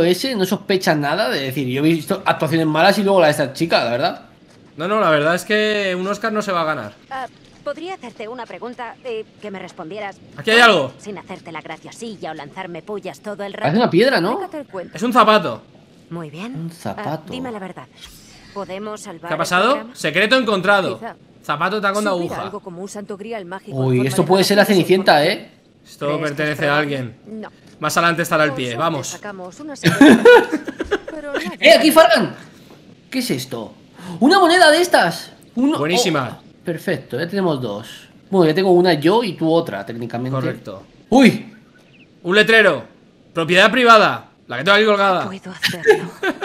ese no sospecha nada de decir, yo he visto actuaciones malas y luego la de esta chica, la verdad. No, no, la verdad es que un Oscar no se va a ganar. Ah, Podría hacerte una pregunta eh, que me respondieras. Aquí hay algo. Sin hacerte la graciosilla o lanzarme pullas todo el rato. Es una piedra, ¿no? Es un zapato. Muy bien. Un ah, zapato. dime la verdad. ¿Podemos salvar ¿Qué ha pasado? Secreto encontrado. Zapato tacón de aguja. Algo como un santo grial mágico Uy, esto puede ser la cenicienta, ¿eh? Esto pertenece a alguien. No. Más adelante estará el pie, vamos. ¡Eh, aquí Fargan! ¿Qué es esto? ¡Una moneda de estas! Uno... Buenísima. Oh, perfecto, ya tenemos dos. Bueno, ya tengo una yo y tú otra, técnicamente. Correcto. ¡Uy! Un letrero. Propiedad privada. La que tengo aquí colgada. Puedo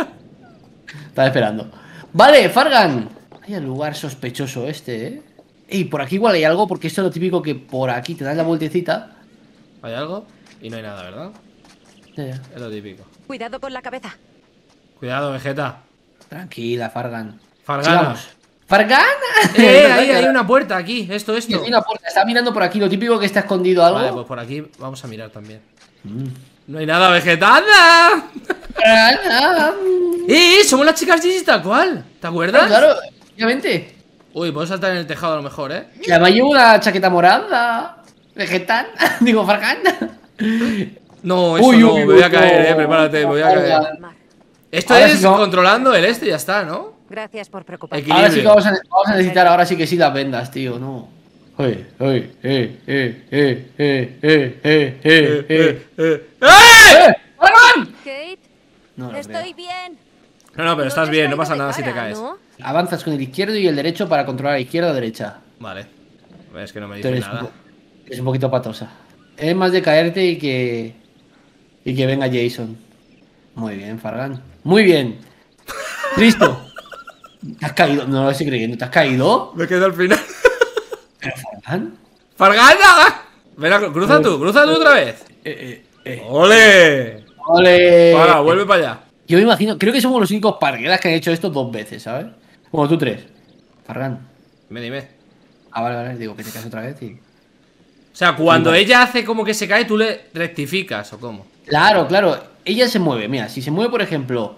Estaba esperando. Vale, Fargan. Hay un lugar sospechoso este, ¿eh? Y por aquí igual hay algo, porque esto es lo típico que por aquí te das la vueltecita. ¿Hay algo? Y no hay nada, ¿verdad? Ya, Es lo típico. Cuidado con la cabeza. Cuidado, Vegeta. Tranquila, Fargan. Farganos. ¡Fargan! Eh, eh ahí hay una puerta aquí, esto, esto. Hay una puerta, está mirando por aquí, lo típico que está escondido algo. Vale, pues por aquí vamos a mirar también. Mm. No hay nada, vegetana. ¡Eh, eh! Somos las chicas Gigi tal ¿Te acuerdas? Ah, claro, obviamente. Uy, puedo saltar en el tejado a lo mejor, ¿eh? la además una chaqueta morada. Vegetal. Digo, Fargan. No, eso no, me voy a caer, eh, prepárate, me voy a caer. Esto es controlando el este, ya está, ¿no? Gracias por preocuparme. Ahora sí que vamos a, necesitar, ahora sí que sí las vendas, tío, no. eh, eh, no, no estoy bien. No, no, pero estás bien, no pasa nada si te caes. Avanzas con el izquierdo y el derecho para controlar a izquierda o derecha. Vale. Es que no me dice nada. Es un poquito patosa es más de caerte y que, y que venga Jason. Muy bien, Fargan. Muy bien. Listo. ¿Te has caído? No lo estoy creyendo. ¿Te has caído? Me quedo al final. ¿Pero Fargan? ¡Fargan! Ven, cruza tú, cruza tú otra vez. Eh, eh, eh, ¡Ole! ¡Ole! Para, vuelve para allá. Yo me imagino, creo que somos los únicos pargueras que han hecho esto dos veces, ¿sabes? como tú tres. Fargan. Dime, dime. Ah, vale, vale, digo que te caes otra vez y. O sea, cuando ella hace como que se cae, tú le rectificas o cómo. Claro, claro. Ella se mueve, mira, si se mueve, por ejemplo,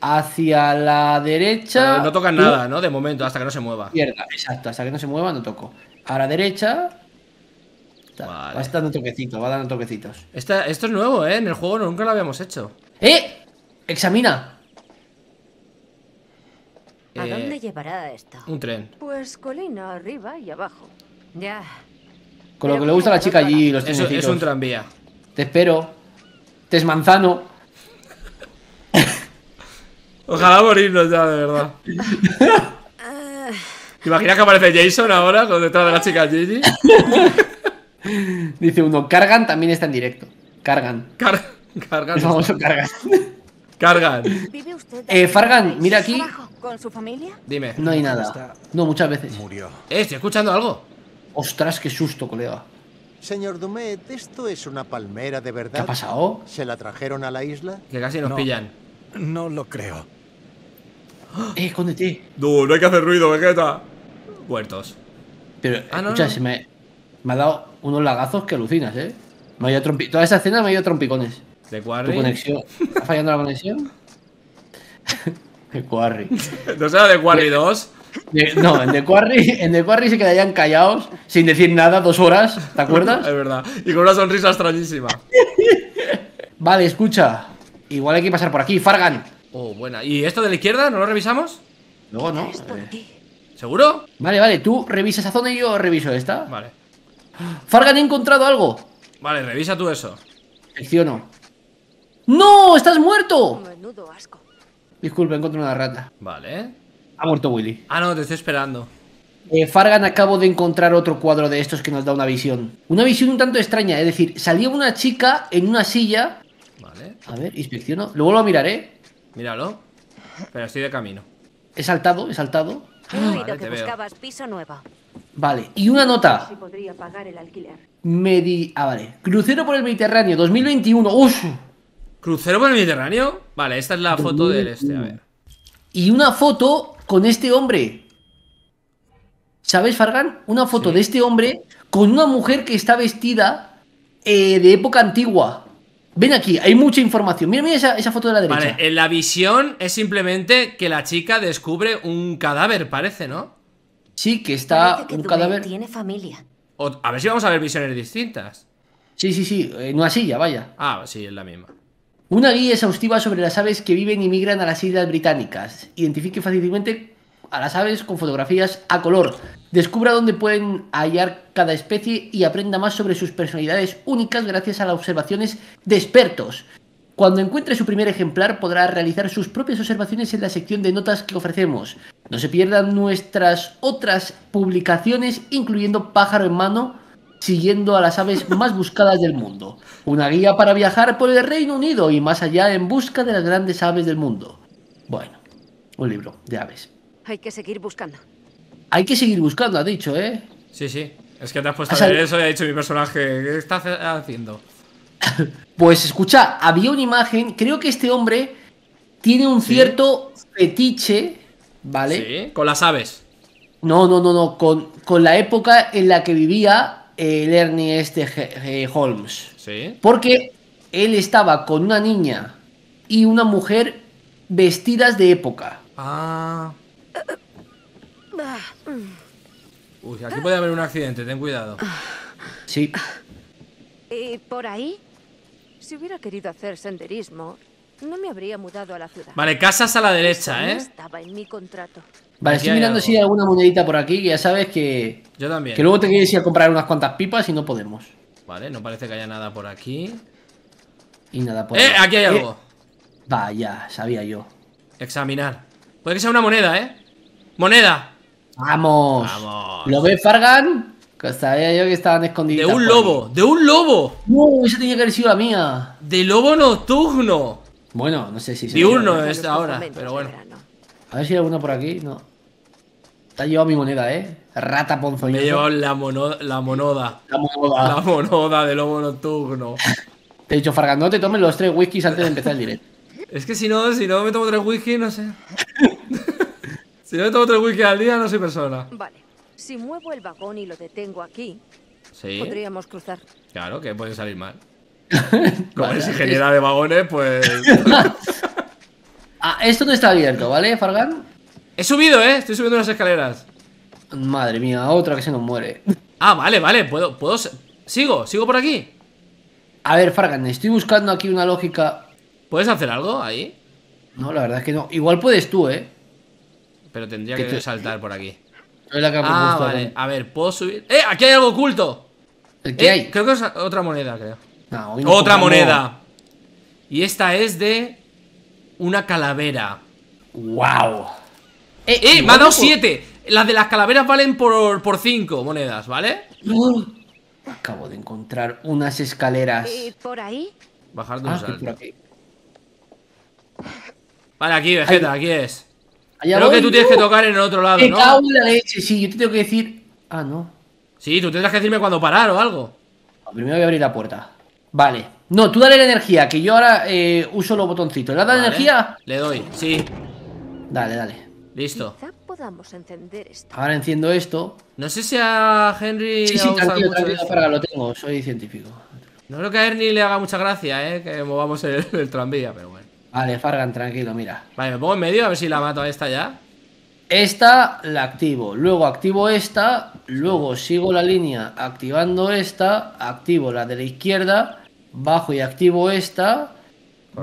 hacia la derecha. no toca nada, ¿no? De momento, hasta que no se mueva. Izquierda, exacto, hasta que no se mueva, no toco. A la derecha. Vale. Va dando toquecitos, va dando toquecitos. esto es nuevo, ¿eh? En el juego nunca lo habíamos hecho. ¡Eh! Examina. ¿A dónde eh, llevará esto? Un tren. Pues colina arriba y abajo. Ya, con lo que le gusta a la chica allí, los Eso es un tranvía. Te espero. Te es manzano. Ojalá morirnos ya, de verdad. Ah. ¿Te imaginas que aparece Jason ahora con detrás de la chica Gigi? Dice uno, cargan también está en directo. Cargan. cargan. Vamos, cargan. Cargan. Eh, Fargan, mira aquí. Dime. No hay nada. No, muchas veces. Murió. Eh, estoy escuchando algo. Ostras, qué susto, colega. Señor Dumet, ¿esto es una palmera de verdad? ¿Qué ha pasado? ¿Se la trajeron a la isla? Que casi nos pillan. No lo creo. ¡Ah! Eh, escóndete. No no hay que hacer ruido, Vegeta. Muertos. Pero, ah, escucha, Se me, me, ha dado unos lagazos que alucinas, ¿eh? Me ha ido trompi Toda esa escena me ha ido a trompicones. ¿De cuarri. ¿Tu conexión? ¿Está fallando la conexión? de Quarry. ¿No será de Quarry 2? no, en The, Quarry, en el Quarry se quedarían callados sin decir nada dos horas, ¿te acuerdas? Es verdad. Y con una sonrisa extrañísima. Vale, escucha. Igual hay que pasar por aquí, Fargan. Oh, buena. ¿Y esto de la izquierda? ¿No lo revisamos? Luego no. Eh. ¿Seguro? Vale, vale. Tú revisa esa zona y yo reviso esta. Vale. Fargan, he encontrado algo. Vale, revisa tú eso. Acciono. ¡No! ¡Estás muerto! Menudo asco. Disculpe, encontré una rata. Vale. Ha muerto Willy. Ah, no, te estoy esperando. Eh, Fargan acabo de encontrar otro cuadro de estos que nos da una visión. Una visión un tanto extraña, es decir, salía una chica en una silla. Vale. A ver, inspecciono. Lo vuelvo a mirar, ¿eh? Míralo. Pero estoy de camino. He saltado, he saltado. vale, Vale, y una nota. Ah, vale. Crucero por el Mediterráneo 2021. ¡Uf! ¿Crucero por el Mediterráneo? Vale, esta es la foto del este, a ver. Y una foto con este hombre. ¿Sabes, Fargan? Una foto de este hombre con una mujer que está vestida eh, de época antigua. Ven aquí, hay mucha información. Mira, mira esa, foto de la derecha. Vale, en la visión es simplemente que la chica descubre un cadáver, parece, ¿no? Sí, que está un cadáver. Tiene familia. a ver si vamos a ver visiones distintas. Sí, sí, sí, en una silla, vaya. Ah, sí, es la misma. Una guía exhaustiva sobre las aves que viven y migran a las islas británicas. Identifique fácilmente a las aves con fotografías a color. Descubra dónde pueden hallar cada especie y aprenda más sobre sus personalidades únicas gracias a las observaciones de expertos. Cuando encuentre su primer ejemplar podrá realizar sus propias observaciones en la sección de notas que ofrecemos. No se pierdan nuestras otras publicaciones incluyendo Pájaro en mano, siguiendo a las aves más buscadas del mundo. Una guía para viajar por el Reino Unido y más allá en busca de las grandes aves del mundo. Bueno, un libro de aves. Hay que seguir buscando. Hay que seguir buscando, ha dicho, ¿eh? Sí, sí. Es que te has puesto a ver eso y ha dicho mi personaje, ¿qué estás haciendo? pues escucha, había una imagen, creo que este hombre tiene un cierto fetiche, ¿vale? con las aves. No, no, no, no, con, con la época en la que vivía el eh, Ernie este eh, Holmes. Sí. Porque él estaba con una niña y una mujer vestidas de época. Ah. Uy, aquí puede haber un accidente, ten cuidado. Sí. por ahí? Si hubiera querido hacer senderismo, me habría mudado Vale, casas a la derecha, ¿eh? Estaba en mi contrato. Vale, estoy mirando si hay alguna monedita por aquí que ya sabes que. Yo también. Que luego te quieres ir a comprar unas cuantas pipas y no podemos. Vale, no parece que haya nada por aquí. Y nada por ¡Eh! Aquí hay eh, algo. Vaya, sabía yo. Examinar. Puede que sea una moneda, ¿eh? ¡Moneda! ¡Vamos! ¡Vamos! ¿Lo ve Fargan? Que sabía yo que estaban escondidos. ¡De un lobo! ¡De un lobo! ¡No! Esa tenía que haber sido la mía. ¡De lobo nocturno! Bueno, no sé si se Diurno es ahora, pero bueno. A ver si hay alguno por aquí. No. Te ha llevado mi moneda, ¿eh? Rata ponzoña. Me ha llevado la, la monoda. La monoda. La monoda de lobo nocturno. Te he dicho, Fargan, no te tomes los tres whiskies antes de empezar el directo. es que si no, si no me tomo tres whiskies, no sé. si no me tomo tres whiskies al día, no soy persona. Vale. Si muevo el vagón y lo detengo aquí, podríamos cruzar. Claro, que puede salir mal. Como es ingeniera de vagones, pues. ah, esto no está abierto, ¿vale, Fargan? He subido, ¿eh? Estoy subiendo las escaleras. Madre mía, otra que se nos muere. Ah, vale, vale, puedo. puedo Sigo, sigo por aquí. A ver, Fargan, estoy buscando aquí una lógica. ¿Puedes hacer algo ahí? No, la verdad es que no. Igual puedes tú, ¿eh? Pero tendría que, saltar por aquí. la que ah, vale. A ver, ¿puedo subir? ¡Eh! ¡Aquí hay algo oculto! ¿Qué eh, hay? Creo que es otra moneda, creo. Ah, Otra moneda. Y esta es de una calavera. ¡Wow! Eh, ¡Eh, eh! ¡Me ha dado 7! Las de las calaveras valen por 5 monedas, ¿vale? Acabo de encontrar unas escaleras. por ahí? Bajar de ah, un Aquí. Vale, aquí, Vegeta, aquí es. Creo que tú tienes que ¡Uh! tocar en el otro lado, ¿no? sí, yo te tengo que decir. Ah, no. Sí, tú tendrás que decirme cuando parar o algo. Primero voy a abrir la puerta. Vale. No, tú dale la energía, que yo ahora eh, uso los botoncitos. ¿Le da energía? Le doy, sí. Dale, dale. Listo. Ahora enciendo esto. No sé si a Henry. Sí, sí, tranquilo, tranquilo, Fargan, lo tengo, soy científico. No creo que a Ernie le haga mucha gracia, eh, que movamos el, el tranvía, pero bueno. Vale, Fargan, tranquilo, mira. Vale, me pongo en medio a ver si la mato a esta ya. Esta la activo, luego activo esta, luego sigo la línea activando esta, activo la de la izquierda bajo y activo esta,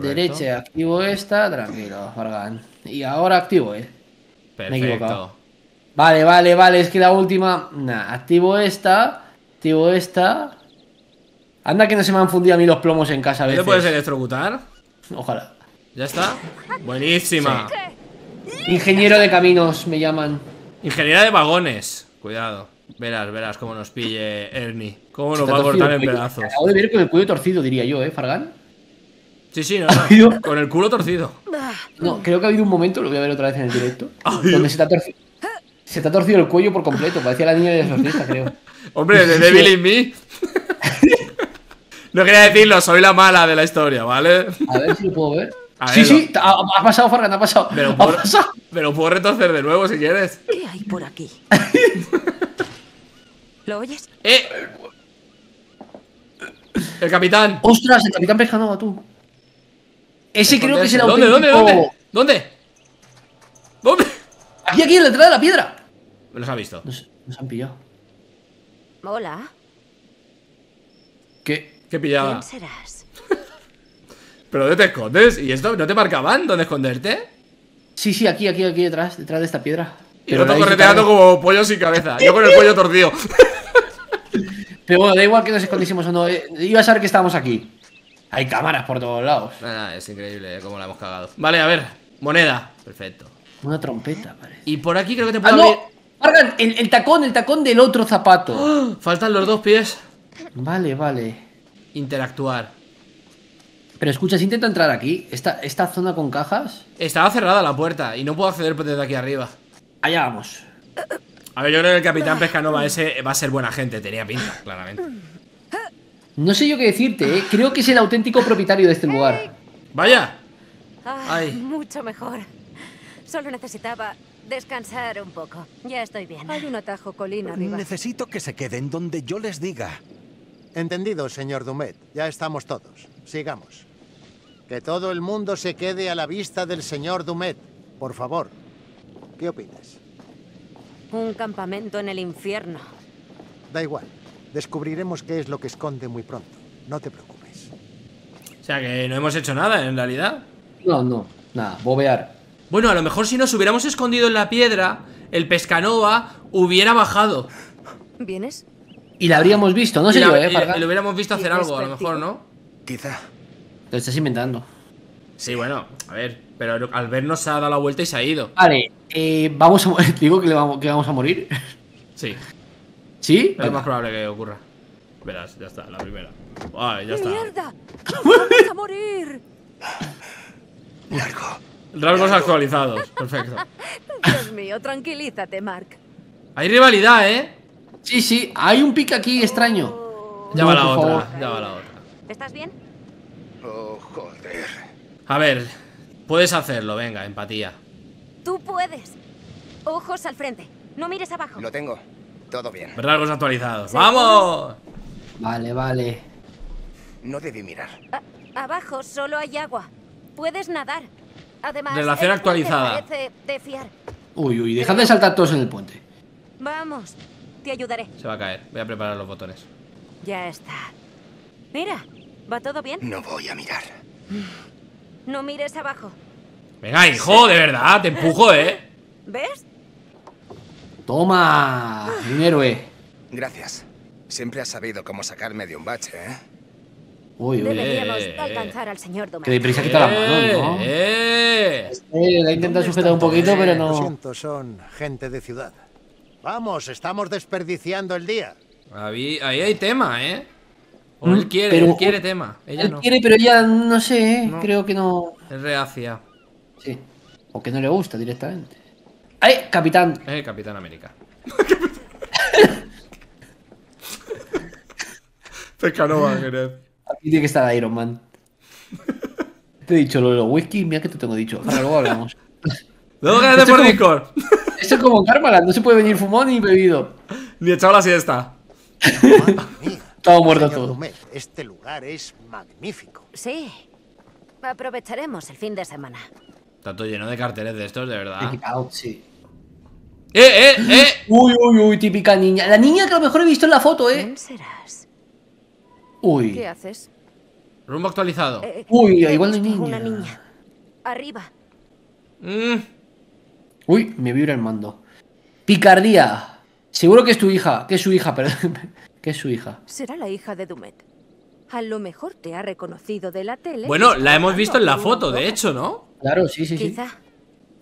derecha y activo esta, tranquilo, Fargan. Y ahora activo, eh. Perfecto. Vale, vale, vale, es que la última. Nah, activo esta, activo esta. Anda que no se me han fundido a mí los plomos en casa a veces. ¿Te puedes electrocutar? Ojalá. ¿Ya está? Buenísima. Ingeniero de caminos, me llaman. Ingeniera de vagones. Cuidado. Verás, verás cómo nos pille Ernie. ¿Cómo nos va a cortar en pedazos? Acabo de ver con el cuello torcido, diría yo, ¿eh, Fargan? Sí, sí, no, no. con el culo torcido. No, creo que ha habido un momento, lo voy a ver otra vez en el directo, donde se te, ha torcido, se te ha torcido el cuello por completo. Parecía la niña de sorpresa, creo. Hombre, de débil y mí No quería decirlo, soy la mala de la historia, ¿vale? A ver si lo puedo ver. sí, sí, ha, pasado, Fargan, ha pasado. Me me lo puedo retorcer de nuevo si quieres. ¿Qué hay por aquí? ¿Lo oyes? ¡Eh! El capitán. Ostras, el capitán a tú. Ese creo que es el auténtico. ¿Dónde, dónde, dónde? ¿Dónde? Aquí, aquí, en la entrada de la piedra. Me los ha visto. Nos, han pillado. Hola. ¿Qué? ¿Qué pillaba? ¿Pero dónde te escondes? ¿Y esto no te marcaban dónde esconderte? Sí, sí, aquí, aquí, aquí detrás, detrás de esta piedra. Y Pero está correteando como pollo sin cabeza. Yo con el pollo torcido. da igual que nos escondiésemos o no. Eh, iba a saber que estábamos aquí. Hay cámaras por todos lados. Ah, es increíble eh, cómo la hemos cagado. Vale, a ver. Moneda. Perfecto. Una trompeta, parece Y por aquí creo que te ah, puedo el, tacón, el tacón del otro zapato. Faltan los dos pies. Vale, vale. Interactuar. Pero escucha, si intento entrar aquí, esta, esta zona con cajas. Estaba cerrada la puerta y no puedo acceder desde aquí arriba. Allá vamos. A ver, yo creo que el Capitán Pescanova ese va a ser buena gente, tenía pinta, claramente. No sé yo qué decirte, ¿eh? creo que es el auténtico propietario de este lugar. ¡Vaya! Ah, Ay. Mucho mejor. Solo necesitaba descansar un poco. Ya estoy bien. Hay un atajo colina arriba. Necesito que se queden donde yo les diga. Entendido, señor Dumet. Ya estamos todos. Sigamos. Que todo el mundo se quede a la vista del señor Dumet, por favor. ¿Qué opinas? Un campamento en el infierno. Da igual. Descubriremos qué es lo que esconde muy pronto. No te preocupes. O sea que no hemos hecho nada, en realidad. No, no. Nada, bobear. Bueno, a lo mejor si nos hubiéramos escondido en la piedra, el pescanova hubiera bajado. ¿Vienes? Y la habríamos visto, no sé yo, eh. Y, lo hubiéramos visto hacer algo, a lo mejor, ¿no? Quizá. Lo estás inventando. Sí, bueno, a ver. Pero al vernos ha dado la vuelta y se ha ido. Vale, eh, vamos a digo que, le vamos, que vamos a morir. Sí. ¿Sí? Es más probable que ocurra. Verás, ya está, la primera. Vale, ya está. ¡Mierda! ¡Vamos a morir! Largo. Rasgos actualizados, perfecto. Dios mío, tranquilízate, Mark. Hay rivalidad, ¿eh? Sí, sí, hay un pick aquí extraño. Oh. Ya va la otra, ya va la otra. ¿Estás bien? Oh, joder. A ver, puedes hacerlo, venga, empatía. Tú puedes. Ojos al frente. No mires abajo. Lo tengo. Todo bien. Rasgos actualizados. ¡Vamos! Vale, vale. No debí mirar. abajo solo hay agua. Puedes nadar. Además, Relación actualizada. De fiar. Uy, uy, dejad de saltar todos en el puente. Vamos, te ayudaré. Se va a caer. Voy a preparar los botones. Ya está. Mira, ¿va todo bien? No voy a mirar. No mires abajo. Venga, hijo, de verdad, te empujo, ¿eh? ¿Ves? Toma, un héroe. Gracias. Siempre has sabido cómo sacarme de un bache, ¿eh? Uy, uy, Deberíamos eh, alcanzar al señor Domán. Que deprisa quita la mano, ¿no? Eh, este, la intenta sujetar un poquito, pero no. Lo siento, son gente de ciudad. Vamos, estamos desperdiciando el día. Ahí, ahí hay tema, ¿eh? O él mm, quiere, pero, él quiere tema. Ella él quiere, pero ella no sé, ¿eh? creo que no. Es reacia. Sí. O que no le gusta directamente. ¡Ay, capitán! Eh, Capitán América. Pescanova, Jerez. Aquí tiene que estar Iron Man. te he dicho lo de los whisky, mira que te tengo dicho. Ahora luego hablamos. Luego quédate por Discord. Esto es como Carmela, no se puede venir fumón ni bebido. Ni echado la siesta. Todo muerto todo. Este lugar es magnífico. Sí. Aprovecharemos el fin de semana. Tanto lleno de carteles de estos, de verdad. sí. ¡Eh, eh, eh! Uy, uy, uy, típica niña. La niña que a lo mejor he visto en la foto, ¿eh? Uy. ¿Qué haces? Rumbo actualizado. Eh, eh, uy, igual de niña. Arriba. Mm. Uy, me vibra el mando. Picardía. Seguro que es tu hija. Que es su hija, perdón. que es su hija. Será la hija de Dumet. A lo mejor te ha reconocido de la tele. Bueno, la hemos visto en la foto, de hecho, ¿no? Claro, sí, sí, sí.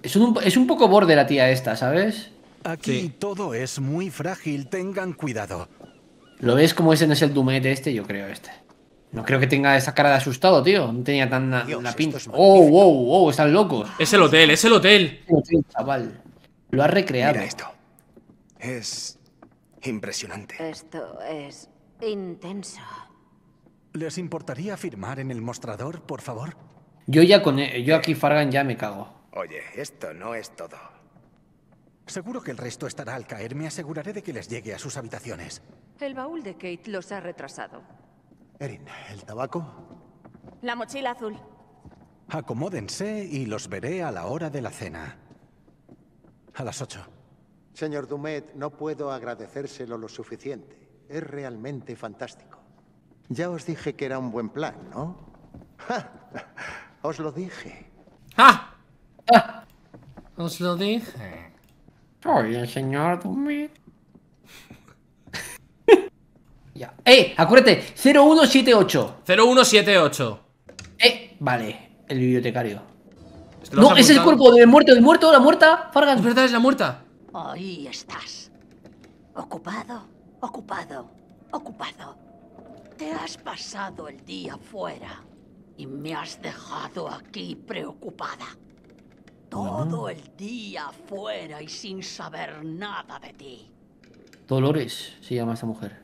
Es un, es un poco borde la tía esta, ¿sabes? Aquí todo es muy frágil, tengan cuidado. ¿Lo ves como ese no es el de este? Yo creo este. No creo que tenga esa cara de asustado, tío. No tenía tan la, pinta. ¡Oh, wow, wow! Están locos. Es el hotel, es el hotel. chaval. Lo ha recreado. Mira esto. Es impresionante. Esto es intenso. ¿Les importaría firmar en el mostrador, por favor? Yo ya con e, yo aquí Fargan ya me cago. Oye, esto no es todo. Seguro que el resto estará al caer. Me aseguraré de que les llegue a sus habitaciones. El baúl de Kate los ha retrasado. Erin, ¿el tabaco? La mochila azul. Acomódense y los veré a la hora de la cena. A las ocho. Señor Dumet, no puedo agradecérselo lo suficiente. Es realmente fantástico. Ya os dije que era un buen plan, ¿no? Os lo dije. ¡Ah! ¡Ah! Os lo dije. Soy el señor ya. ¡Eh! Acuérdate, 0178. 0178. Eh, vale, el bibliotecario. no, es el cuerpo del muerto, del muerto, la muerta, Fargan. Es verdad, es la muerta. Ahí estás. Ocupado, ocupado, ocupado. Te has pasado el día fuera y me has dejado aquí preocupada. ¿Ah? Todo el día afuera y sin saber nada de ti. Dolores se llama esta mujer.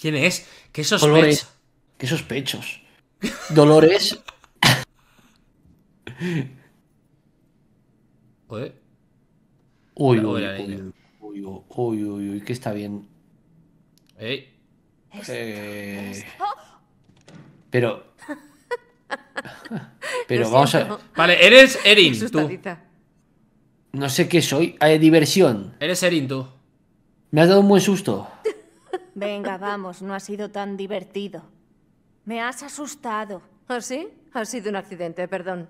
¿Quién es? ¿Qué sospechos? Dolores. ¿Qué sospechos? Dolores. ¿Oye? Uy, uy, uy, uy, uy, uy, uy, que está bien. Ey. Eh... Pero, Pero vamos a ver. Vale, eres Erin, tú. No sé qué soy. Hay diversión. Eres Erin, tú. Me has dado un buen susto. Venga, vamos, no ha sido tan divertido. Me has asustado. ¿Ah, sí? Ha sido un accidente, perdón.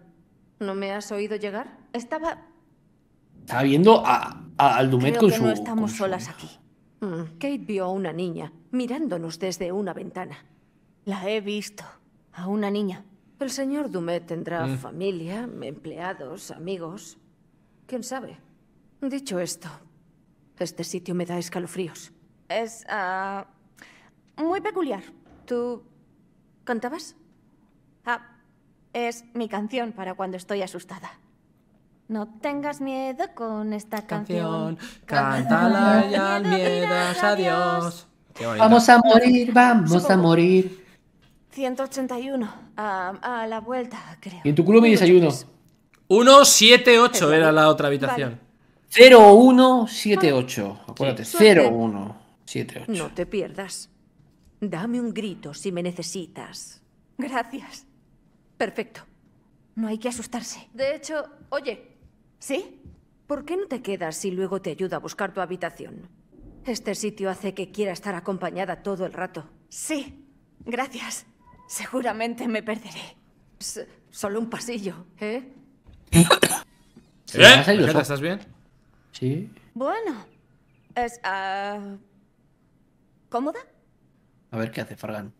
¿No me has oído llegar? Estaba... Estaba viendo a, Aldumet con su... no estamos solas aquí. Mm. Kate vio a una niña mirándonos desde una ventana. La he visto. A una niña. El señor Dumet tendrá mm. familia, empleados, amigos. ¿Quién sabe? Dicho esto, este sitio me da escalofríos. Es ah, muy peculiar. ¿Tú cantabas? Ah, es mi canción para cuando estoy asustada. No tengas miedo con esta canción. Cántala y al miedo, adiós. Vamos a morir, vamos a morir. 181, a, a la vuelta, creo. en tu club mi desayuno. 178 era la otra habitación. 0178. Acuérdate, 0178. No te pierdas. Dame un grito si me necesitas. Gracias. Perfecto. No hay que asustarse. De hecho, oye. ¿Sí? ¿Por qué no te quedas y luego te ayuda a buscar tu habitación? Este sitio hace que quiera estar acompañada todo el rato. Sí. Gracias. Seguramente me perderé. solo un pasillo, ¿eh? ¿Eh? ¿Estás bien? Sí. Bueno, es. Ah, ¿Cómoda? A ver qué hace Fargan.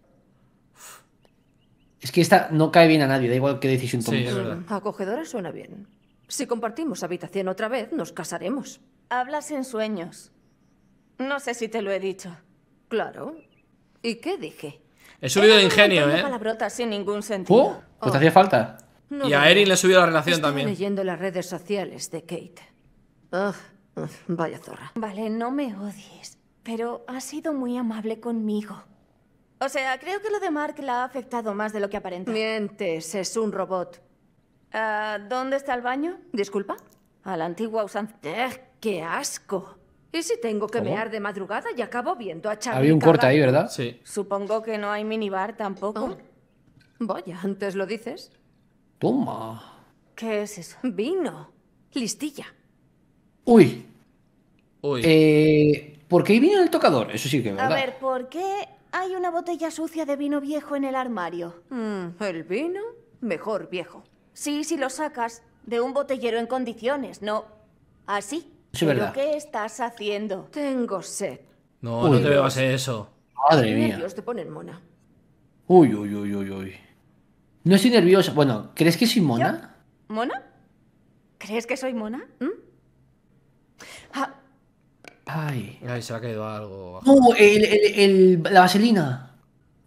Es que esta no cae bien a nadie, da igual qué decisión tomes. Acogedora suena bien. Si compartimos habitación otra vez, nos casaremos. Hablas en sueños. No sé si te lo he dicho. Claro. ¿Y qué dije? He subido de ingenio, ¿eh? palabrotas sin ningún sentido. ¿Uh? Pues te hacía falta. y a Erin le subió la relación estoy también. leyendo las redes sociales de Kate. vaya zorra. Vale, no me odies, pero ha sido muy amable conmigo. O sea, creo que lo de Mark la ha afectado más de lo que aparenta. Mientes, es un robot. Ah, ¿Dónde está el baño? Disculpa. A la antigua usanza. Eh, ¡Qué asco! ¿Y si tengo que mear de madrugada y acabo viendo a Charlie? Había un corte ahí, ¿verdad? Sí. Supongo que no hay minibar tampoco. Oh, vaya, antes lo dices. Toma. ¿Qué es eso? Vino. Listilla. Uy. Uy. Eh, ¿Por qué hay vino en el tocador? Eso sí que es verdad. A ver, ¿por qué hay una botella sucia de vino viejo en el armario? Mm, el vino, mejor viejo. Sí, si lo sacas de un botellero en condiciones, no así. ¿Qué estás haciendo? Tengo sed. No, no te veo hacer eso. Madre mía. mona. Uy, uy, uy, uy, uy. No estoy nerviosa. Bueno, ¿crees que soy mona? ¿Mona? ¿Crees que soy mona? ¿Mm? Ah. Ay. Ay, se ha quedado algo. No, la vaselina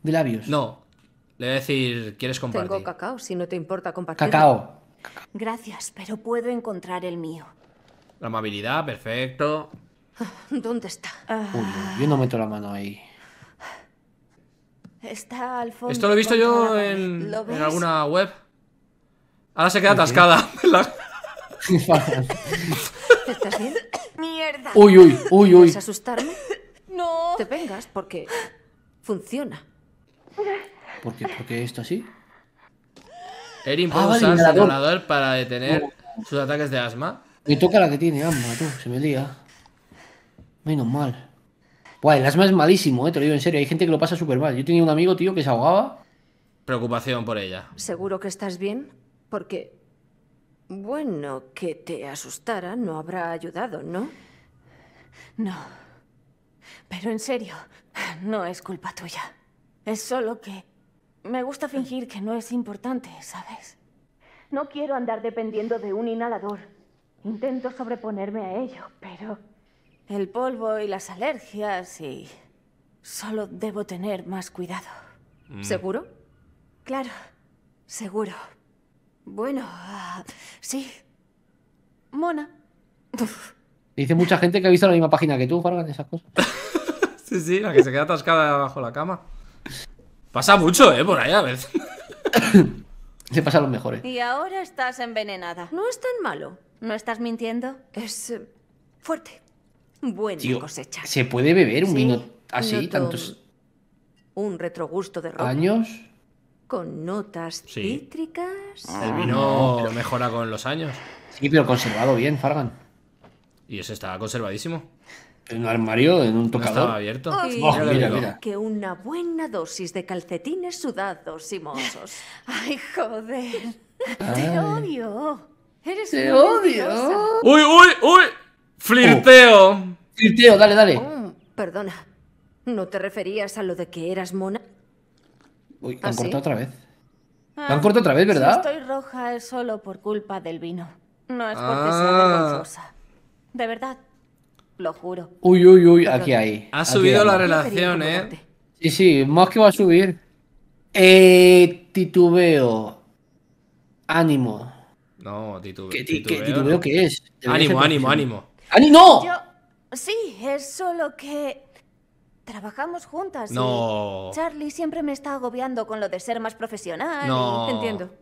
de labios. No. Le voy a decir, ¿quieres compartir? Tengo cacao, si no te importa compartir. Cacao. Gracias, pero puedo encontrar el mío. La amabilidad, perfecto. ¿Dónde está? Uy, yo no meto la mano ahí. Está al fondo. Esto lo he visto yo en, alguna web. Ahora se queda atascada. Uy, uy, uy, uy. asustarme? No. Te vengas porque funciona. ¿Por qué, esto así? Erin ah, puede usar para detener sus ataques de asma. Me toca la que tiene Asma, tú, se me lía. Menos mal. Buah, el asma es malísimo, eh, te lo digo en serio. Hay gente que lo pasa súper mal. Yo tenía un amigo, tío, que se ahogaba. Preocupación por ella. ¿Seguro que estás bien? Porque... Bueno, que te asustara no habrá ayudado, ¿no? No. Pero en serio, no es culpa tuya. Es solo que... Me gusta fingir que no es importante, ¿sabes? No quiero andar dependiendo de un inhalador. Intento sobreponerme a ello, pero... El polvo y las alergias y... Solo debo tener más cuidado. Mm. ¿Seguro? Claro, seguro. Bueno, ah, sí. Mona. Dice mucha gente que ha visto la misma página que tú, Fargan, esas cosas. sí, sí, la que se queda atascada bajo la cama. Pasa mucho, ¿eh? Por ahí a veces. se pasa lo mejor, mejores. ¿eh? Y ahora estás envenenada. No es tan malo. ¿No estás mintiendo? Es eh, fuerte. Buena cosecha. ¿Se puede beber un vino así tantos un retrogusto de ropa? ¿Años? Con notas cítricas. el ah, vino mejora con los años. Sí, pero conservado bien, Fargan. Y eso estaba conservadísimo. En un armario, en un tocador. abierto. Oh, oh, mira, mira. Que una buena dosis de calcetines sudados y mozos. Ay, joder. Te odio. Eres Te odio. Uy, uy, uy. Flirteo. Oh. Flirteo, dale, dale. Oh, perdona. ¿No te referías a lo de que eras mona? Uy, ¿Ah, ah, han cortado otra vez. han cortado otra vez, ¿verdad? estoy roja es solo por culpa del vino. No es porque ah. sea vergonzosa. De verdad, lo juro. Uy, uy, uy, aquí hay. Ha subido la relación, ¿eh? Sí, sí, más que va a subir. Eh, titubeo. Ánimo. No, titubeo. ¿Qué, ¿Qué qué es? Ánimo, ánimo, ánimo. Sí, es solo que. Trabajamos juntas. No. Y Charlie siempre me está agobiando con lo de ser más profesional. No. Entiendo.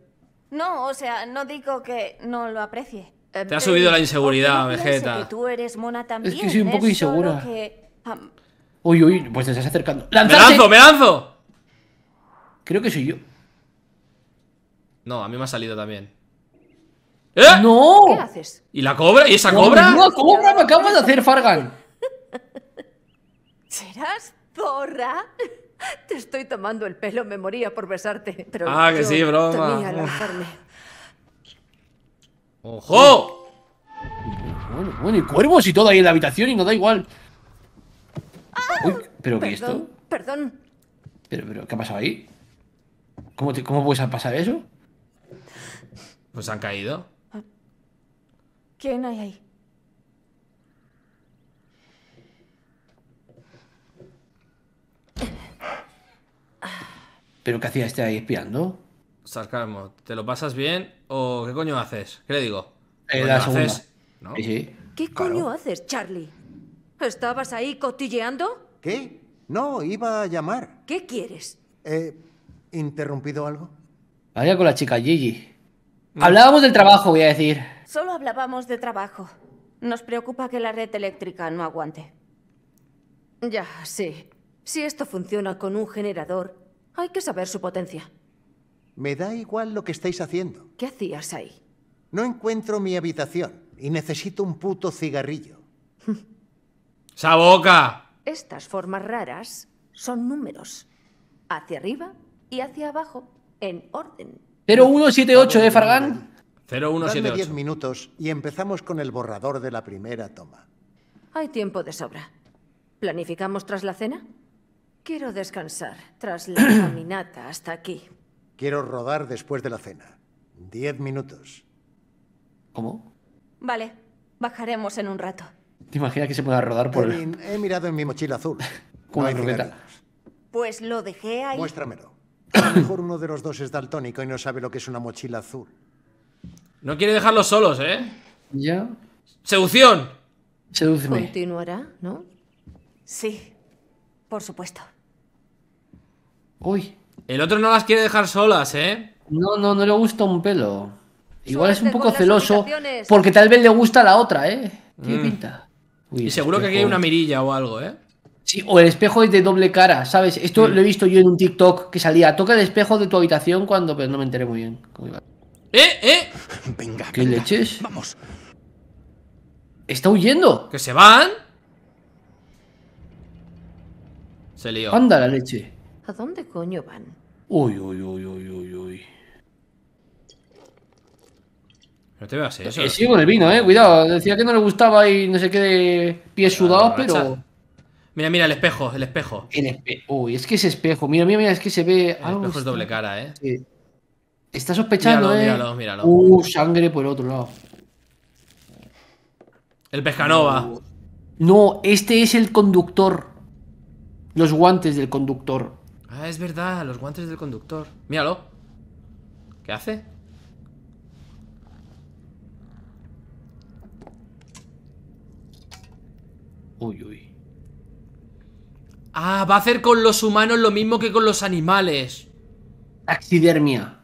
No, o sea, no digo que no lo aprecie. Te ha subido la em, inseguridad, Vegeta. Que tú eres mona también. Es que soy un poco insegura. Que... Uy, uy, pues te estás acercando. ¡Me lanzo, me lanzo! Creo que soy yo. No, a mí me ha salido también. ¿Eh? ¡No! ¿Qué haces? ¿Y la cobra? ¿Y esa cobra? ¡No, cobra me acabas de hacer, Fargan! ¿Serás zorra? Te estoy tomando el pelo, me moría por besarte. ah, que sí, broma. ¡Ojo! Bueno, bueno, y cuervos y todo ahí en la habitación y no da igual. Ah, ¿Pero qué es esto? Perdón. ¿Pero, pero qué ha pasado ahí? ¿Cómo, ¿Cómo puedes pasar eso? Pues han caído. ¿Quién hay ahí? ¿Pero qué hacía este ahí espiando? Sarcasmo, ¿te lo pasas bien o qué coño haces? ¿Qué le digo? Eh, la ¿Qué coño haces, Charlie? ¿Estabas ahí cotilleando? ¿Qué? No, iba a llamar. ¿Qué quieres? ¿Interrumpido algo? Vaya con la chica Gigi. Hablábamos del trabajo, voy a decir. Solo hablábamos de trabajo. Nos preocupa que la red eléctrica no aguante. Ya, sí. Si esto funciona con un generador, hay que saber su potencia. Me da igual lo que estáis haciendo. ¿Qué hacías ahí? No encuentro mi habitación y necesito un puto cigarrillo. saboca Estas formas raras son números. Hacia arriba y hacia abajo, en orden. pero 0178, ¿eh, Fargan? Dame 10 minutos y empezamos con el borrador de la primera toma. Hay tiempo de sobra. ¿Planificamos tras la cena? Quiero descansar tras la caminata hasta aquí. Quiero rodar después de la cena. 10 minutos. ¿Cómo? Vale, bajaremos en un rato. ¿Te imaginas que se pueda rodar por el... He mirado en mi mochila azul. Pues lo dejé ahí. Muéstramelo. A lo mejor uno de los dos es daltónico y no sabe lo que es una mochila azul. No quiere dejarlos solos, ¿eh? Ya. Seducción. Seducción. Continuará, ¿no? Sí, por supuesto. Uy. El otro no las quiere dejar solas, ¿eh? No, no, no le gusta un pelo. Igual es un poco celoso porque tal vez le gusta la otra, ¿eh? ¿Qué mm. pinta. y seguro que aquí hay una mirilla o algo, ¿eh? Sí, o el espejo es de doble cara, ¿sabes? Esto mm. lo he visto yo en un TikTok que salía, toca el espejo de tu habitación cuando, pero no me enteré muy bien. ¡Eh, eh! Venga, ¿Qué leches? Vamos. Está huyendo. ¿Que se van? Se lió. Anda la leche. ¿A dónde coño van? Uy, uy, uy, uy, uy, uy. No te veas eso. Eh, sí, con el vino, eh. Cuidado. Decía que no le gustaba y no sé qué de pies sudados, pero. Mira, mira, el espejo, el espejo. El Uy, es que es espejo. Mira, mira, mira, es que se ve. El espejo es doble cara, eh. Sí. Está sospechando, míralo, eh. Míralo, míralo. Uh, sangre por otro lado. El Pescanova. No. no, este es el conductor. Los guantes del conductor. Ah, es verdad, los guantes del conductor. Míralo. ¿Qué hace? Uy, uy. Ah, va a hacer con los humanos lo mismo que con los animales. Taxidermia.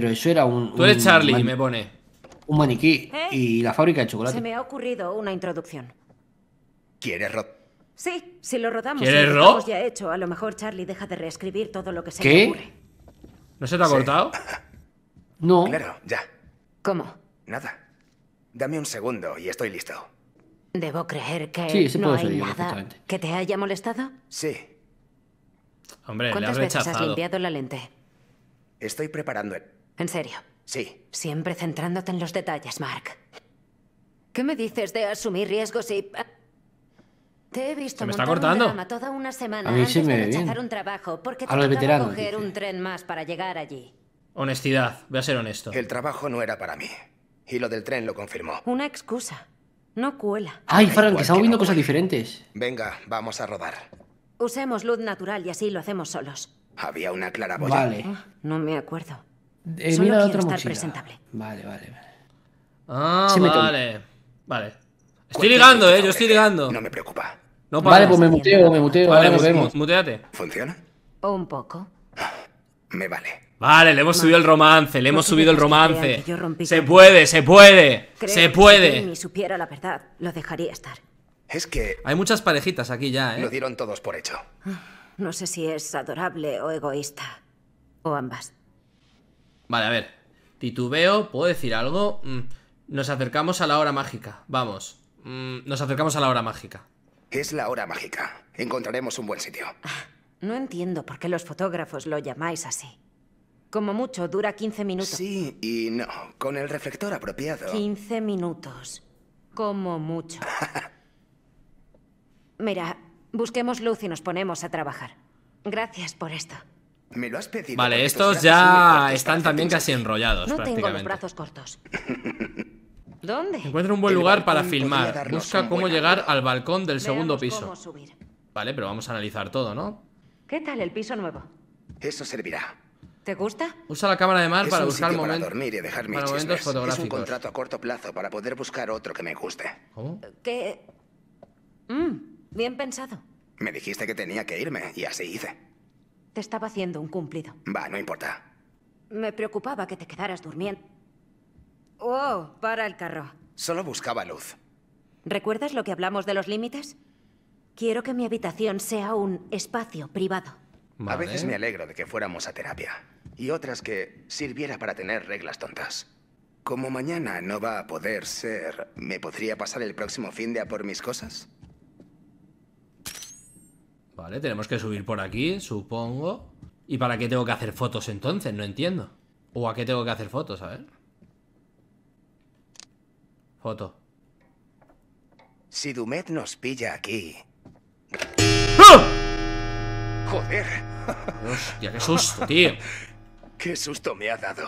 Pero eso era un. Tú eres Charlie, y me pone. Un maniquí ¿Eh? y la fábrica de chocolate. Se me ha ocurrido una introducción. ¿Quieres rod? Sí, si lo rodamos. ¿Quieres ya hecho. A lo mejor Charlie deja de reescribir todo lo que se ¿Qué? ocurre. ¿No se te ha cortado? no. Claro, ya. ¿Cómo? Nada. Dame un segundo y estoy listo. ¿Debo creer que no hay nada que te haya molestado? Sí. Hombre, ¿Cuántas has veces has limpiado la lente? Estoy preparando el... ¿En serio? Sí. Siempre centrándote en los detalles, Mark. ¿Qué me dices de asumir riesgos y...? Eh, te he visto me está cortando. toda una semana a mí sí me un trabajo porque a que coger un tren más para llegar allí. Honestidad, voy a ser honesto. El trabajo no era para mí. Y lo del tren lo confirmó. Una excusa. No cuela. Ay, Frank, que estamos viendo cosas diferentes. Venga, vamos a rodar. Usemos luz natural y así lo hacemos solos. Había una clara claraboya. Vale. Ah, no me acuerdo. Eh, Solo mira presentable. Vale, vale, vale. Ah, vale. Vale. Estoy ligando, eh. Yo estoy ligando. No me preocupa. vale, pues me muteo, me muteo. Vale, muteate. ¿Funciona? Un poco. Ah, me vale. Vale, le hemos subido el romance, le hemos subido el romance. Se puede, se puede, se puede. Que si ni supiera la verdad, lo dejaría estar. Es que... Hay muchas parejitas aquí ya, ¿eh? Lo dieron todos por hecho. Ah, no sé si es adorable o egoísta. O ambas. Vale, a ver. Titubeo, ¿puedo decir algo? Mm, nos acercamos a la hora mágica. Vamos. Mm, nos acercamos a la hora mágica. Es la hora mágica. Encontraremos un buen sitio. Ah, no entiendo por qué los fotógrafos lo llamáis así. Como mucho, dura 15 minutos. Sí y no. Con el reflector apropiado. 15 minutos. Como mucho. Mira, busquemos luz y nos ponemos a trabajar. Gracias por esto. Vale, estos ya están también casi enrollados. No tengo brazos cortos. ¿Dónde? Encuentra un buen lugar para filmar. Busca cómo llegar al balcón del segundo piso. Vale, pero vamos a analizar todo, ¿no? ¿Qué tal el piso nuevo? Eso servirá. ¿Te gusta? Usa la cámara de mar para buscar momentos fotográficos. un contrato a corto plazo para poder buscar otro que me guste. ¿Cómo? Mm, bien pensado. Me dijiste que tenía que irme y así hice estaba haciendo un cumplido. Va, no importa. Me preocupaba que te quedaras durmiendo. Oh, para el carro. Solo buscaba luz. ¿Recuerdas lo que hablamos de los límites? Quiero que mi habitación sea un espacio privado. A veces me alegro de que fuéramos a terapia. Y otras que sirviera para tener reglas tontas. Como mañana no va a poder ser, ¿me podría pasar el próximo fin de a por mis cosas? Vale, tenemos que subir por aquí, supongo. ¿Y para qué tengo que hacer fotos entonces? No entiendo. ¿O a qué tengo que hacer fotos? A ver. Foto. Si Dumet nos pilla aquí... ¡Ah! ¡Joder! ya qué susto, tío. Qué susto me ha dado.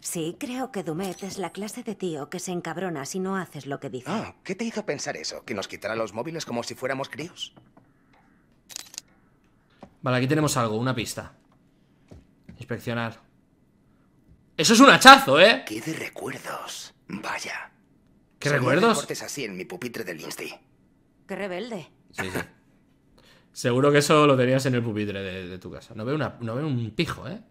Sí, creo que Dumet es la clase de tío que se encabrona si no haces lo que dice. Ah, ¿qué te hizo pensar eso? ¿Que nos quitará los móviles como si fuéramos críos? Vale, aquí tenemos algo, una pista Inspeccionar Eso es un hachazo, ¿eh? Qué de recuerdos, vaya ¿Qué recuerdos recuerdos? así en mi pupitre del Insti Qué rebelde sí, Seguro que eso lo tenías en el pupitre de, tu casa no veo, una, no veo un pijo, ¿eh?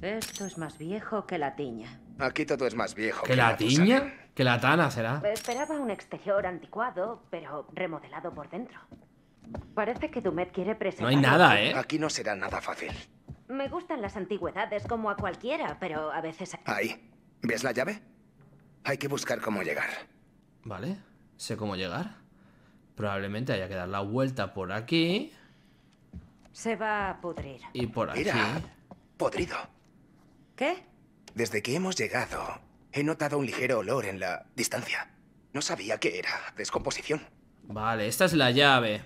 Esto es más viejo que la tiña. Aquí todo es más viejo. ¿Que, la, la tiña? Que la tana será. Esperaba un exterior anticuado, pero remodelado por dentro. Parece que Dumet quiere presentar... No hay nada, ¿eh? Aquí no será nada fácil. Me gustan las antigüedades como a cualquiera, pero a veces... Ahí. ¿Ves la llave? Hay que buscar cómo llegar. Vale. Sé cómo llegar. Probablemente haya que dar la vuelta por aquí. Se va a pudrir. Y por aquí. podrido. ¿Qué? Desde que hemos llegado, He notado un ligero olor en la distancia. No sabía que era descomposición. Vale, esta es la llave.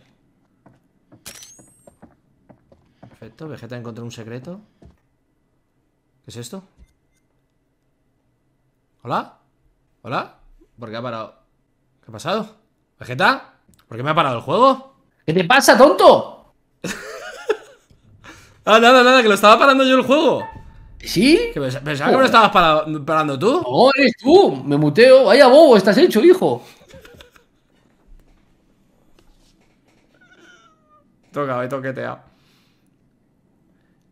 Perfecto, Vegeta encontró un secreto. ¿Qué es esto? ¿Hola? ¿Hola? ¿Por qué ha parado? ¿Qué ha pasado? ¿Vegeta? ¿Por qué me ha parado el juego? ¿Qué te pasa, tonto? ah, nada, nada, que lo estaba parando yo el juego. ¿Sí? que me lo estabas parando tú. No, eres tú. Me muteo. Vaya bobo, estás hecho, hijo. Toca, me toquetea.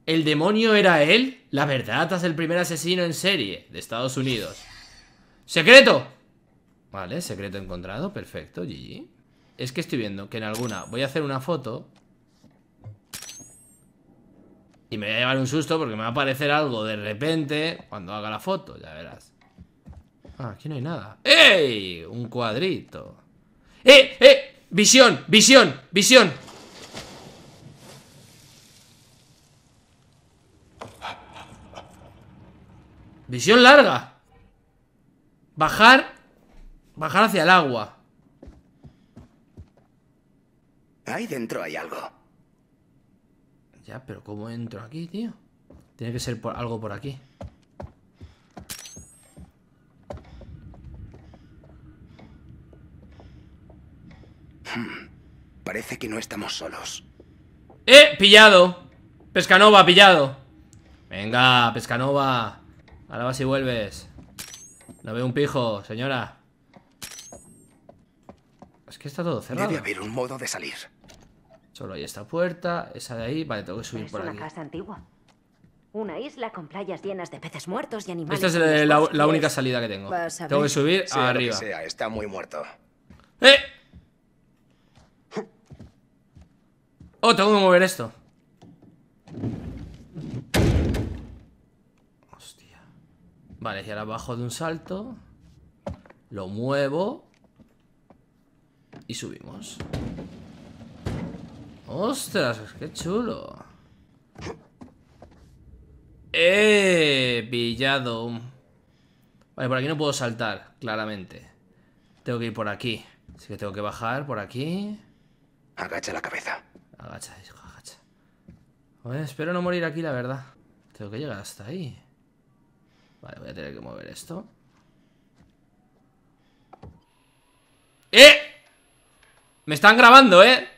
¿El demonio era él? La verdad, es el primer asesino en serie de Estados Unidos. ¡Secreto! Vale, secreto encontrado, perfecto, GG. Es que estoy viendo que en alguna voy a hacer una foto y me voy a llevar un susto porque me va a aparecer algo de repente cuando haga la foto, ya verás. Ah, aquí no hay nada. ¡Ey! Un cuadrito. ¡Eh! ¡Eh! ¡Visión! ¡Visión! ¡Visión! Visión larga. Bajar. Bajar hacia el agua. Ahí dentro hay algo. Ya, pero ¿cómo entro aquí, tío? Tiene que ser por algo por aquí. Hmm, parece que no estamos solos. ¡Eh! ¡Pillado! Pescanova, pillado. Venga, Pescanova. Ahora vas y vuelves. No veo un pijo, señora. Es que está todo cerrado. Debe haber un modo de salir. Solo hay esta puerta, esa de ahí. Vale, tengo que subir por casa antigua. Una isla con playas llenas de peces muertos y animales. Esta es la, única salida que tengo. Tengo que subir arriba. está muy muerto. ¡Eh! Oh, tengo que mover esto. Hostia. Vale, y ahora bajo de un salto. Lo muevo. Y subimos. Ostras, qué chulo. ¡Eh! Pillado. Vale, por aquí no puedo saltar, claramente. Tengo que ir por aquí. Así que tengo que bajar por aquí. Agacha la cabeza. Agacha, hijo, agacha. espero no morir aquí, la verdad. Tengo que llegar hasta ahí. Vale, voy a tener que mover esto. ¡Eh! Me están grabando, ¿eh?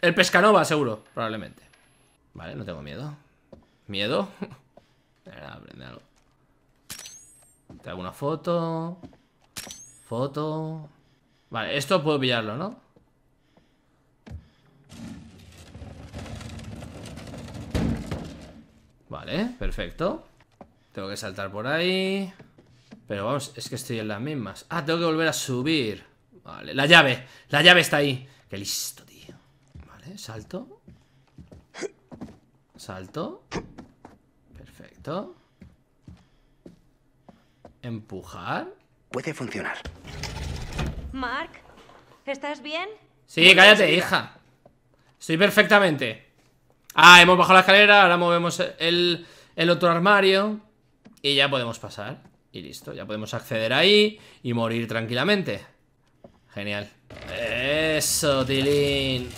El pescanova, seguro, probablemente. Vale, no tengo miedo. ¿Miedo? ver, algo. Te hago una foto. Foto. Vale, esto puedo pillarlo, ¿no? Vale, perfecto. Tengo que saltar por ahí. Pero vamos, es que estoy en las mismas. Ah, tengo que volver a subir. Vale, la llave. La llave está ahí. Qué listo. ¿Salto? ¿Salto? Perfecto. ¿Empujar? Puede funcionar. Mark, ¿estás bien? Sí, cállate, hija. Estoy perfectamente. Ah, hemos bajado la escalera, ahora movemos el, el otro armario y ya podemos pasar. Y listo, ya podemos acceder ahí y morir tranquilamente. Genial. Eso, Tilín.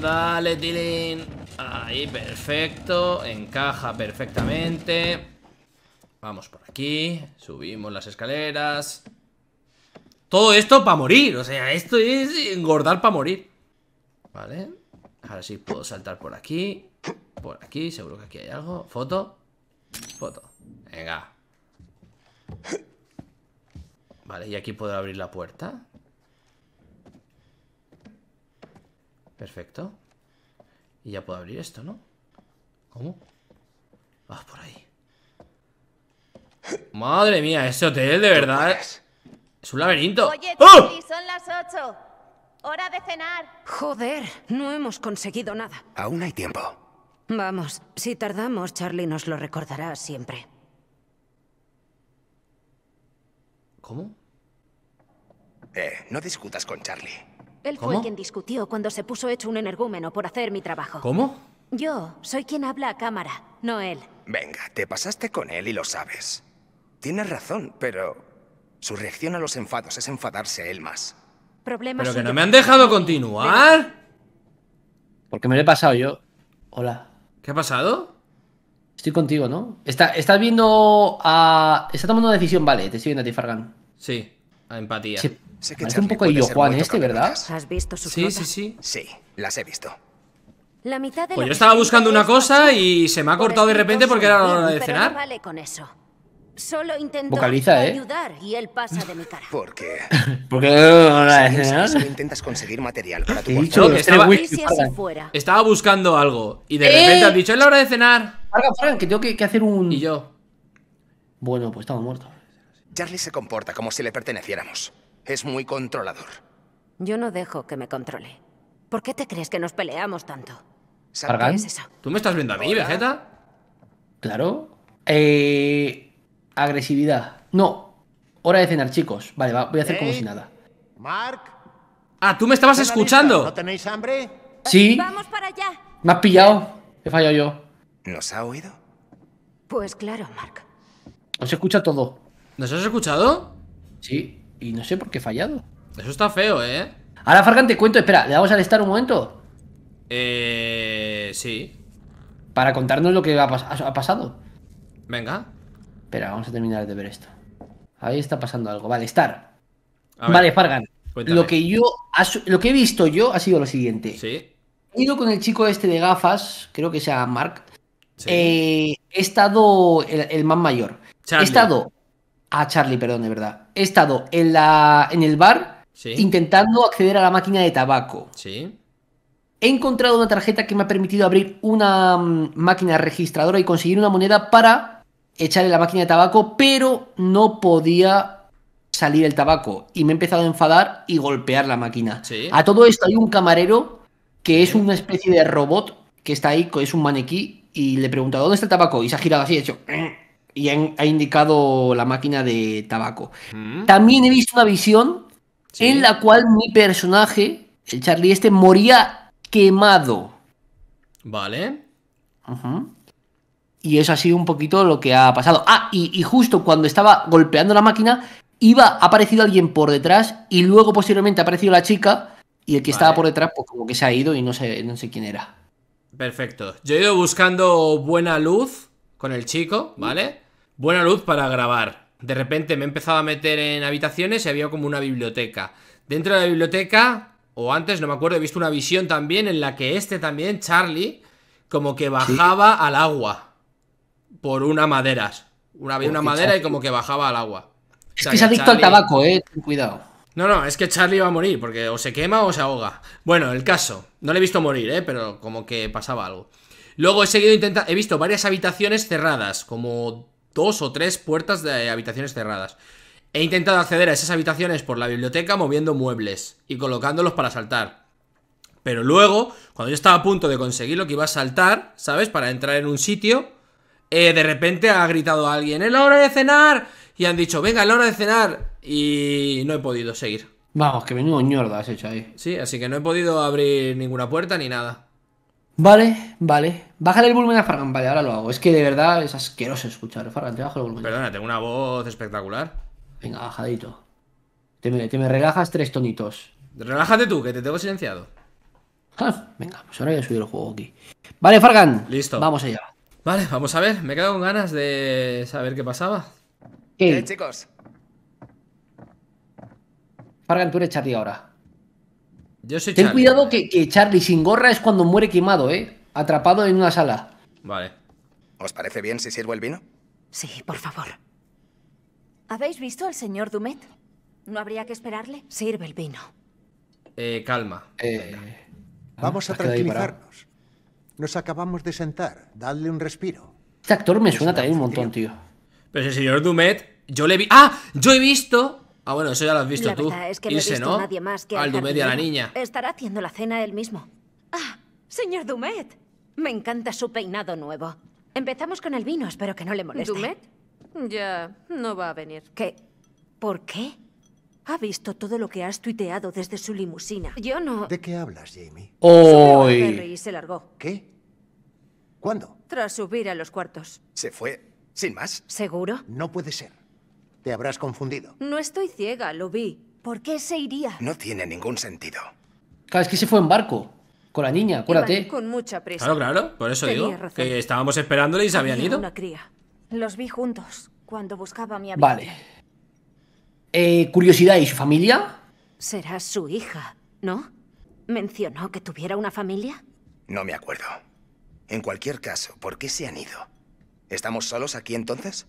Dale, Tilín. Ahí, perfecto. Encaja perfectamente. Vamos por aquí. Subimos las escaleras. Todo esto para morir. O sea, esto es engordar para morir. Vale. Ahora sí puedo saltar por aquí. Por aquí, seguro que aquí hay algo. Foto. Foto. Venga. Vale, y aquí puedo abrir la puerta. Perfecto. Y ya puedo abrir esto, ¿no? ¿Cómo? Ah, por ahí. Madre mía, ese hotel de verdad eh. es, un laberinto. Oye, ¡Oh! son las 8. Hora de cenar. Joder, no hemos conseguido nada. Aún hay tiempo. Vamos, si tardamos, Charlie nos lo recordará siempre. ¿Cómo? Eh, no discutas con Charlie. Él fue quien discutió cuando se puso hecho un energúmeno por hacer mi trabajo. ¿Cómo? Yo soy quien habla a cámara, no él. Venga, te pasaste con él y lo sabes. Tienes razón, pero... Su reacción a los enfados es enfadarse a él más. Problema pero que no me han dejado continuar. Porque me lo he pasado yo. Hola. ¿Qué ha pasado? Estoy contigo, ¿no? Está, estás viendo a... Está tomando una decisión, vale, te estoy viendo a ti, Fargan. Sí empatía. Es Sé que es un poco yo Juan ¿eh? este, ¿verdad? ¿Has visto sus sí, sí, sí. Sí, las he visto. La mitad de pues yo estaba buscando una cosa y se me ha cortado de repente porque era la hora de cenar. No vale con eso. Solo intento Vocaliza, ¿eh? ayudar y él pasa de mi cara. ¿Por qué? Porque intentas conseguir material para tu dicho, este estaba, estaba buscando algo y de repente ¡Eh! has dicho es la hora de cenar. Frank, que tengo que, que hacer un. Y yo. Bueno, pues estamos muertos. Charlie se comporta como si le perteneciéramos. Es muy controlador. Yo no dejo que me controle. ¿Por qué te crees que nos peleamos tanto? ¿Tú me estás viendo a mí, Vegeta? Claro. Eh, agresividad. No. Hora de cenar, chicos. Vale, voy a hacer como si nada. Mark. Ah, tú me estabas escuchando. ¿No tenéis hambre? Sí. Vamos para Me has pillado. He fallado yo. ¿Nos ha oído? Pues claro, Mark. Os escucha todo. ¿Nos has escuchado? Sí, y no sé por qué he fallado. Eso está feo, ¿eh? Ahora, Fargan, te cuento. Espera, ¿le vamos al estar un momento? Eh. Sí. Para contarnos lo que ha, pasado. Venga. Espera, vamos a terminar de ver esto. Ahí está pasando algo. Vale, estar. Vale, Fargan. Lo que yo. Lo que he visto yo ha sido lo siguiente. Sí. He ido con el chico este de gafas, creo que sea Mark. Eh, he estado. El, man mayor. He estado a ah, Charlie, perdón, de verdad. He estado en, la, en el bar intentando acceder a la máquina de tabaco. Sí. He encontrado una tarjeta que me ha permitido abrir una mm, máquina registradora y conseguir una moneda para echarle la máquina de tabaco, pero no podía salir el tabaco y me he empezado a enfadar y golpear la máquina. A todo esto hay un camarero que es una especie de robot que está ahí, es un maniquí y le he preguntado, ¿dónde está el tabaco? Y se ha girado así, hecho y ha indicado la máquina de tabaco. Mm. También he visto una visión en la cual mi personaje, el Charlie este, moría quemado. Vale. Y eso ha sido un poquito lo que ha pasado. Ah, y, justo cuando estaba golpeando la máquina, iba, ha aparecido alguien por detrás y luego posteriormente ha aparecido la chica y el que estaba por detrás, pues como que se ha ido y no sé, no sé quién era. Perfecto. Yo he ido buscando buena luz con el chico, ¿vale? buena luz para grabar. De repente me he empezado a meter en habitaciones y había como una biblioteca. Dentro de la biblioteca, o antes, no me acuerdo, he visto una visión también en la que este también, Charlie, como que bajaba al agua por una madera. Una, una madera y como que bajaba al agua. Es que se ha adicto al tabaco, eh, cuidado. No, no, es que Charlie va a morir, porque o se quema o se ahoga. Bueno, el caso. No le he visto morir, ¿eh? Pero como que pasaba algo. Luego he seguido intentando. He visto varias habitaciones cerradas, como dos o tres puertas de habitaciones cerradas. He intentado acceder a esas habitaciones por la biblioteca moviendo muebles y colocándolos para saltar. Pero luego, cuando yo estaba a punto de conseguir lo que iba a saltar, ¿sabes? Para entrar en un sitio, eh, de repente ha gritado alguien, ¡Es la hora de cenar! Y han dicho, venga, es la hora de cenar. Y no he podido seguir. Vamos, que menudo ñorda has hecho ahí. Sí, así que no he podido abrir ninguna puerta ni nada. Vale, vale. Bájale el volumen a Fargan, vale, ahora lo hago. Es que de verdad es asqueroso escuchar. Fargan, te bajo el volumen. Perdona, tengo una voz espectacular. Venga, bajadito. Te me, relajas tres tonitos. Relájate tú, que te tengo silenciado. Ah, venga, pues ahora voy a subir el juego aquí. Vale, Fargan. Listo. Vamos allá. Vale, vamos a ver. Me he quedado con ganas de saber qué pasaba. ¿Qué? ¿Qué chicos. Fargan, tú eres Charlie ahora. Yo soy Ten Charlie. Ten cuidado que Charlie sin gorra es cuando muere quemado, ¿eh? atrapado en una sala. Vale. ¿Os parece bien si sirvo el vino? Sí, por favor. ¿Habéis visto al señor Dumet? ¿No habría que esperarle? Sirve el vino. Eh, calma. Eh... eh vamos ah, a tranquilizarnos. Nos acabamos de sentar. Dadle un respiro. Este actor me suena también un montón, tío. Pero el señor Dumet, yo le vi. ¡Ah! Yo he visto. Ah, bueno, eso ya lo has visto tú. Irse, ¿no? al Dumet y a la niña. Estará haciendo la cena él mismo. ¡Ah! ¡Señor Dumet! Me encanta su peinado nuevo. Empezamos con el vino, espero que no le moleste. ¿Dumet? Ya, no va a venir. ¿Qué? ¿Por qué? Ha visto todo lo que has tuiteado desde su limusina. Yo no... ¿De qué hablas, Jamie? se largó. ¿Qué? ¿Cuándo? Tras subir a los cuartos. ¿Se fue? ¿Sin más? ¿Seguro? No puede ser. Te habrás confundido. No estoy ciega, lo vi. ¿Por qué se iría? No tiene ningún sentido. Casi es que se fue en barco con la niña, acuérdate. Con mucha prisa. Claro, claro, por eso digo que estábamos esperándole y se habían ido. Una cría. Los vi juntos cuando buscaba mi Vale. Eh, curiosidad, ¿y familia? Será su hija, ¿no? ¿Mencionó que tuviera una familia? No me acuerdo. En cualquier caso, ¿por qué se han ido? ¿Estamos solos aquí entonces?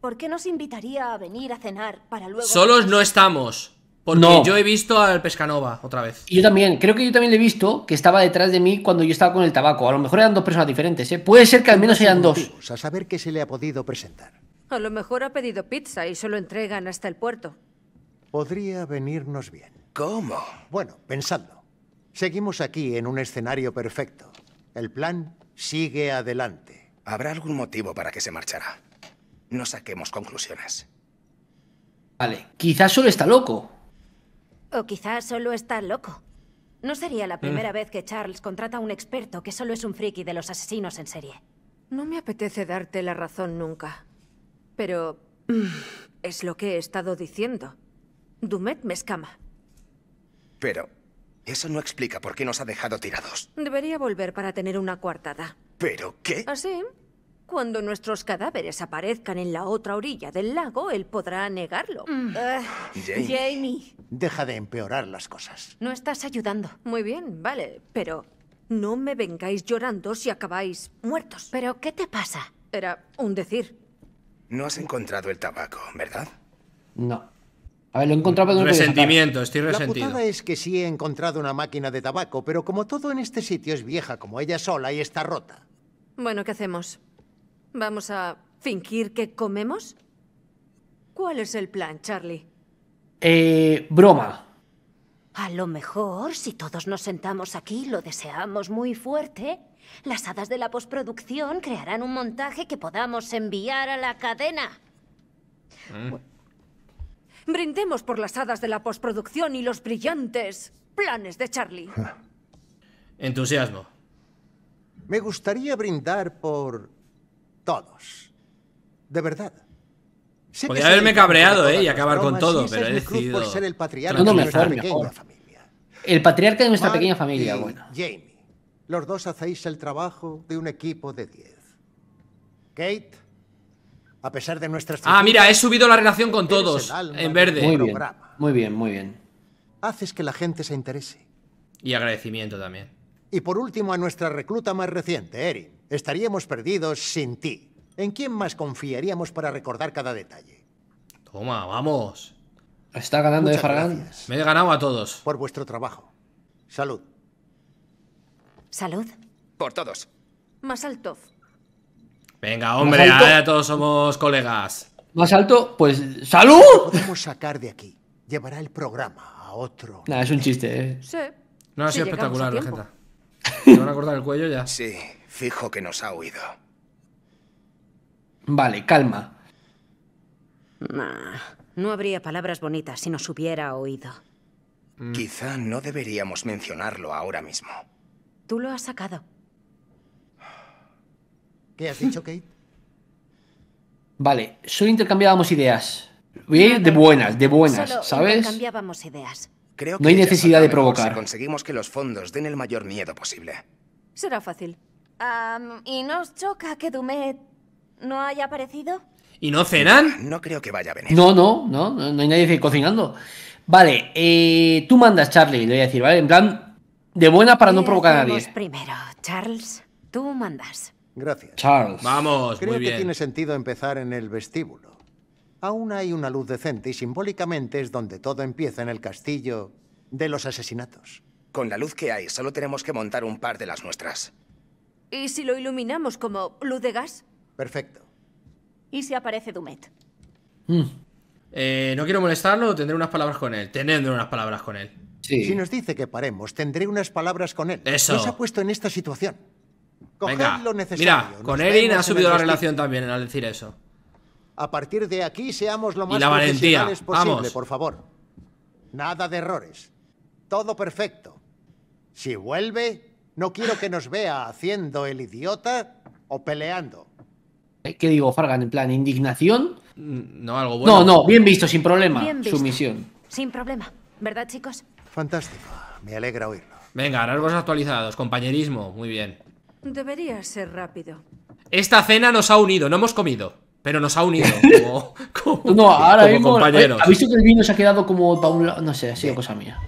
¿Por qué nos invitaría a venir a cenar para luego... Solos no estamos. Porque no. yo he visto al Pescanova otra vez. yo también, creo que yo también le he visto que estaba detrás de mí cuando yo estaba con el tabaco. A lo mejor eran dos personas diferentes, ¿eh? Puede ser que al menos sean dos. A saber qué se le ha podido presentar. A lo mejor ha pedido pizza y se lo entregan hasta el puerto. Podría venirnos bien. ¿Cómo? Bueno, pensando. Seguimos aquí en un escenario perfecto. El plan sigue adelante. Habrá algún motivo para que se marchará. No saquemos conclusiones. Vale, quizás solo está loco. O quizás solo está loco. No sería la primera vez que Charles contrata a un experto que solo es un friki de los asesinos en serie. No me apetece darte la razón nunca. Pero... es lo que he estado diciendo. Dumet me escama. Pero... Eso no explica por qué nos ha dejado tirados. Debería volver para tener una coartada. ¿Pero qué? Así, ¿Ah, cuando nuestros cadáveres aparezcan en la otra orilla del lago, él podrá negarlo. Mm. Ah, Jamie, Deja de empeorar las cosas. No estás ayudando. Muy bien, vale, pero no me vengáis llorando si acabáis muertos. ¿Pero qué te pasa? Era un decir. No has encontrado el tabaco, ¿verdad? No. A ver, lo he encontrado pero Resentimiento, estoy resentido. La verdad es que sí he encontrado una máquina de tabaco, pero como todo en este sitio es vieja como ella sola y está rota. Bueno, ¿qué hacemos? ¿Vamos a fingir que comemos? ¿Cuál es el plan, Charlie? Eh, broma. A lo mejor, si todos nos sentamos aquí lo deseamos muy fuerte, las hadas de la postproducción crearán un montaje que podamos enviar a la cadena. ¿Eh? Brindemos por las hadas de la postproducción y los brillantes planes de Charlie. Entusiasmo. Me gustaría brindar por todos. De verdad. Sé Podría haberme cabreado, eh, Y acabar con todo, pero Ser el patriarca de nuestra pequeña de Familia. El patriarca de nuestra pequeña familia, bueno. Jamie, los dos hacéis el trabajo de un equipo de 10. Kate, a pesar de nuestras. Ah, mira, he subido la relación con todos. En verde. Muy bien, muy bien, muy bien. Haces que la gente se interese. Y agradecimiento también. Y por último, a nuestra recluta más reciente, Erin. Estaríamos perdidos sin ti. ¿En quién más confiaríamos para recordar cada detalle? Toma, vamos. Está ganando de ¿eh, Fargan. Me he ganado a todos. Por vuestro trabajo. Salud. Salud. Por todos. Más alto. Venga, hombre, ahora todos somos colegas. Más alto, pues ¡salud! Podemos sacar de aquí. Llevará el programa a otro. Nada, es un chiste, ¿eh? Sí. No, ha sido espectacular, la gente. Te van a cortar el cuello ya. Sí. Fijo que nos ha oído. Vale, calma. no habría palabras bonitas si nos hubiera oído. Mm. Quizá no deberíamos mencionarlo ahora mismo. Tú lo has sacado. ¿Qué has dicho, Kate? Vale, solo intercambiábamos ideas. De buenas, de buenas, solo ¿sabes? Intercambiábamos ideas. Creo que no hay necesidad de provocar. conseguimos que los fondos den el mayor miedo posible. Será fácil. ¿Y nos choca que Dumet no haya aparecido? ¿Y no cenan? No, creo que vaya a venir. No, no, no, no hay nadie cocinando. Vale, eh, tú mandas, Charlie, le voy a decir, ¿vale? En plan, de buena para no provocar a nadie. primero, Charles, tú mandas. Gracias. Charles. Vamos, Creo muy bien. que tiene sentido empezar en el vestíbulo. Aún hay una luz decente y simbólicamente es donde todo empieza en el castillo de los asesinatos. Con la luz que hay, solo tenemos que montar un par de las nuestras. ¿Y si lo iluminamos como luz de gas? Perfecto. ¿Y si aparece Dumet? Hmm. Eh, no quiero molestarlo, tendré unas palabras con él. Tendré unas palabras con él. Si nos dice que paremos, tendré unas palabras con él. Eso. Nos ha puesto en esta situación. lo necesario. Mira, con Erin ha subido la relación también al decir eso. A partir de aquí seamos lo más y posible, por favor. Nada de errores. Todo perfecto. Si vuelve, no quiero que nos vea haciendo el idiota o peleando. Eh, ¿Qué digo, Fargan? ¿En plan indignación? Mm, no, algo bueno. No, no, bien visto, sin problema. Sumisión. Sin problema. ¿Verdad, chicos? Fantástico. Me alegra oírlo. Venga, rasgos actualizados, compañerismo. Muy bien. Debería ser rápido. Esta cena nos ha unido, no hemos comido. Pero nos ha unido como, no, ahora compañeros. Eh, ¿Has visto que el vino se ha quedado como para un No sé, ha sido cosa mía.